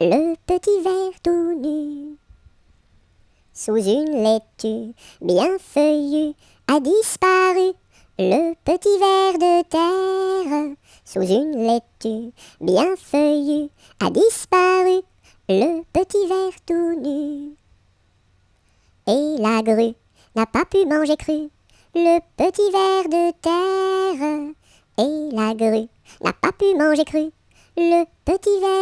le petit ver tout nu. Sous une laitue bien feuillue a disparu le petit ver de terre. Sous une laitue bien feuillue a disparu le petit ver tout nu. Et la grue n'a pas pu manger cru le petit ver de terre. Et la grue n'a pas pu manger cru le petit ver